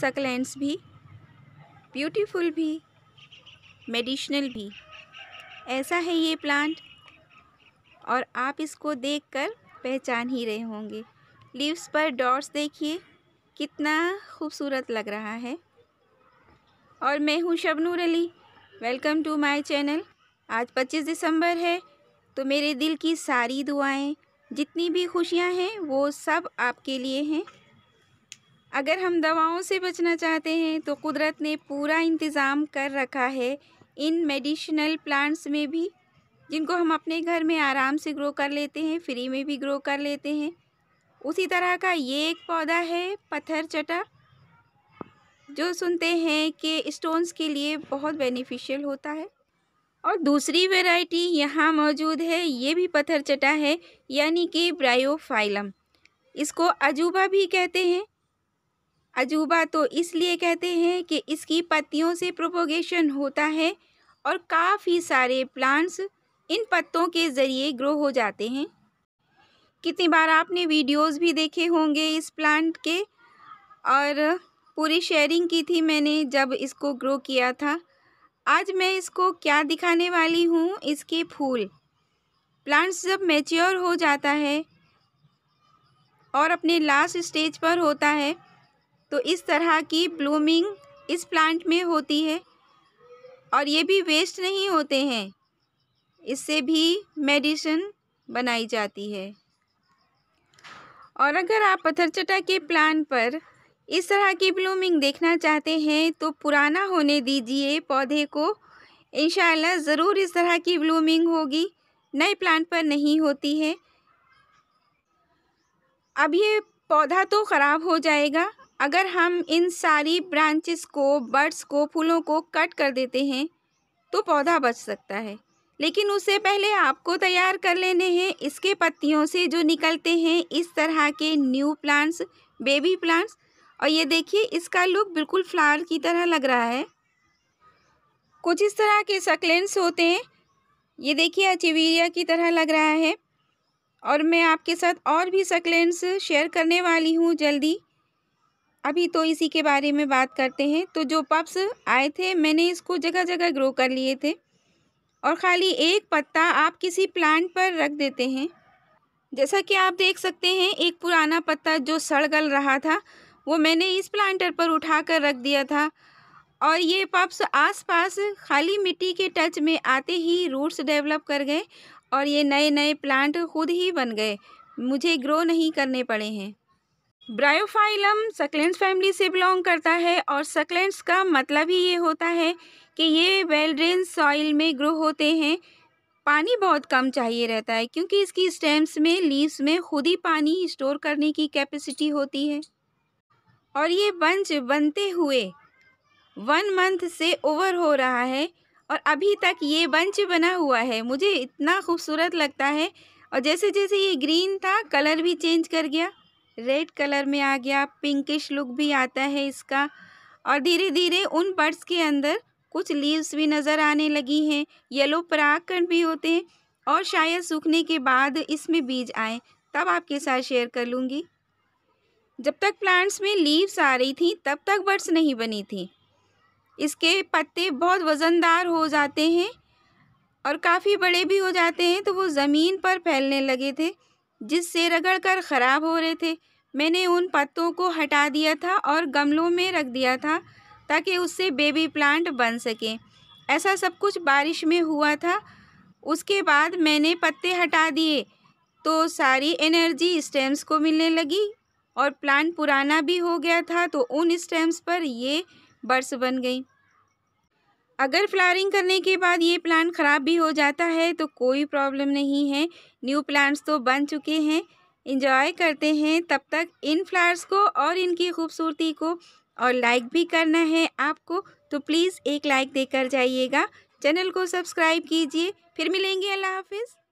सकलेंस भी ब्यूटीफुल भी मेडिशनल भी ऐसा है ये प्लांट और आप इसको देखकर पहचान ही रहे होंगे लीव्स पर डॉट्स देखिए कितना खूबसूरत लग रहा है और मैं हूँ Shabnoor Ali welcome to my channel आज 25 दिसंबर है तो मेरे दिल की सारी दुआएं जितनी भी खुशियां हैं वो सब आपके लिए हैं अगर हम दवाओं से बचना चाहते हैं तो कुदरत ने पूरा इंतज़ाम कर रखा है इन मेडिसिनल प्लांट्स में भी जिनको हम अपने घर में आराम से ग्रो कर लेते हैं फ्री में भी ग्रो कर लेते हैं उसी तरह का ये एक पौधा है पत्थर चटा जो सुनते हैं कि स्टोन्स के लिए बहुत बेनिफिशियल होता है और दूसरी वेराइटी यहाँ मौजूद है ये भी पत्थर चटा है यानी कि ब्रायोफाइलम इसको अजूबा भी कहते हैं अजूबा तो इसलिए कहते हैं कि इसकी पत्तियों से प्रोपोगेशन होता है और काफ़ी सारे प्लांट्स इन पत्तों के ज़रिए ग्रो हो जाते हैं कितनी बार आपने वीडियोस भी देखे होंगे इस प्लांट के और पूरी शेयरिंग की थी मैंने जब इसको ग्रो किया था आज मैं इसको क्या दिखाने वाली हूँ इसके फूल प्लांट्स जब मेच्योर हो जाता है और अपने लास्ट स्टेज पर होता है तो इस तरह की ब्लूमिंग इस प्लांट में होती है और ये भी वेस्ट नहीं होते हैं इससे भी मेडिसिन बनाई जाती है और अगर आप पत्थरचटा के प्लांट पर इस तरह की ब्लूमिंग देखना चाहते हैं तो पुराना होने दीजिए पौधे को इन ज़रूर इस तरह की ब्लूमिंग होगी नए प्लांट पर नहीं होती है अब ये पौधा तो ख़राब हो जाएगा अगर हम इन सारी ब्रांचेस को बर्ड्स को फूलों को कट कर देते हैं तो पौधा बच सकता है लेकिन उससे पहले आपको तैयार कर लेने हैं इसके पत्तियों से जो निकलते हैं इस तरह के न्यू प्लांट्स बेबी प्लांट्स और ये देखिए इसका लुक बिल्कुल फ्लावर की तरह लग रहा है कुछ इस तरह के सकलेंस होते हैं ये देखिए अचिवीरिया की तरह लग रहा है और मैं आपके साथ और भी सकलेंस शेयर करने वाली हूँ जल्दी अभी तो इसी के बारे में बात करते हैं तो जो पप्स आए थे मैंने इसको जगह जगह ग्रो कर लिए थे और ख़ाली एक पत्ता आप किसी प्लांट पर रख देते हैं जैसा कि आप देख सकते हैं एक पुराना पत्ता जो सड़गल रहा था वो मैंने इस प्लांटर पर उठा कर रख दिया था और ये पप्स आसपास खाली मिट्टी के टच में आते ही रूट्स डेवलप कर गए और ये नए नए प्लांट खुद ही बन गए मुझे ग्रो नहीं करने पड़े हैं ब्रायोफाइलम सकलेंस फैमिली से बिलोंग करता है और सकलेंस का मतलब ही ये होता है कि ये वेल ड्रेन सॉइल में ग्रो होते हैं पानी बहुत कम चाहिए रहता है क्योंकि इसकी स्टेम्स में लीव्स में खुद ही पानी स्टोर करने की कैपेसिटी होती है और ये बंच बनते हुए वन मंथ से ओवर हो रहा है और अभी तक ये बंच बना हुआ है मुझे इतना खूबसूरत लगता है और जैसे जैसे ये ग्रीन था कलर भी चेंज कर गया रेड कलर में आ गया पिंकिश लुक भी आता है इसका और धीरे धीरे उन बर्ड्स के अंदर कुछ लीव्स भी नज़र आने लगी हैं येलो परागकण भी होते हैं और शायद सूखने के बाद इसमें बीज आए तब आपके साथ शेयर कर लूँगी जब तक प्लांट्स में लीव्स आ रही थी तब तक बर्ड्स नहीं बनी थी इसके पत्ते बहुत वज़नदार हो जाते हैं और काफ़ी बड़े भी हो जाते हैं तो वो ज़मीन पर फैलने लगे थे जिससे रगड़कर ख़राब हो रहे थे मैंने उन पत्तों को हटा दिया था और गमलों में रख दिया था ताकि उससे बेबी प्लांट बन सके ऐसा सब कुछ बारिश में हुआ था उसके बाद मैंने पत्ते हटा दिए तो सारी एनर्जी स्टेम्स को मिलने लगी और प्लांट पुराना भी हो गया था तो उन स्टेम्स पर ये बर्ड्स बन गई अगर फ्लावरिंग करने के बाद ये प्लांट ख़राब भी हो जाता है तो कोई प्रॉब्लम नहीं है न्यू प्लांट्स तो बन चुके हैं इंजॉय करते हैं तब तक इन फ्लावर्स को और इनकी खूबसूरती को और लाइक भी करना है आपको तो प्लीज़ एक लाइक देकर जाइएगा चैनल को सब्सक्राइब कीजिए फिर मिलेंगे अल्लाह हाफिज़